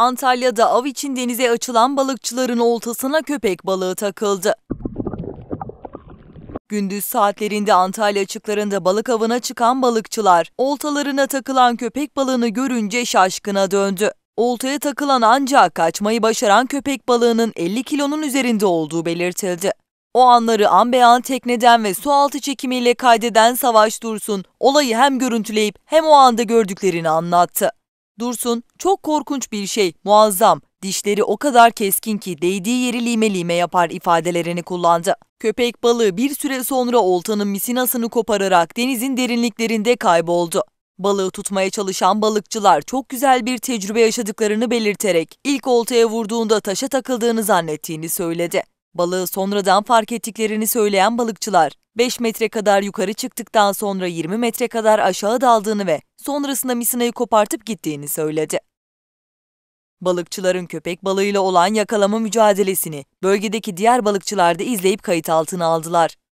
Antalya'da av için denize açılan balıkçıların oltasına köpek balığı takıldı. Gündüz saatlerinde Antalya açıklarında balık avına çıkan balıkçılar, oltalarına takılan köpek balığını görünce şaşkına döndü. Oltaya takılan ancak kaçmayı başaran köpek balığının 50 kilonun üzerinde olduğu belirtildi. O anları an anbeyan tekneden ve su altı çekimiyle kaydeden Savaş Dursun, olayı hem görüntüleyip hem o anda gördüklerini anlattı. Dursun çok korkunç bir şey, muazzam, dişleri o kadar keskin ki değdiği yeri lime lime yapar ifadelerini kullandı. Köpek balığı bir süre sonra oltanın misinasını kopararak denizin derinliklerinde kayboldu. Balığı tutmaya çalışan balıkçılar çok güzel bir tecrübe yaşadıklarını belirterek ilk oltaya vurduğunda taşa takıldığını zannettiğini söyledi. Balığı sonradan fark ettiklerini söyleyen balıkçılar 5 metre kadar yukarı çıktıktan sonra 20 metre kadar aşağı daldığını ve sonrasında misinayı kopartıp gittiğini söyledi. Balıkçıların köpek balığıyla olan yakalama mücadelesini bölgedeki diğer balıkçılar da izleyip kayıt altına aldılar.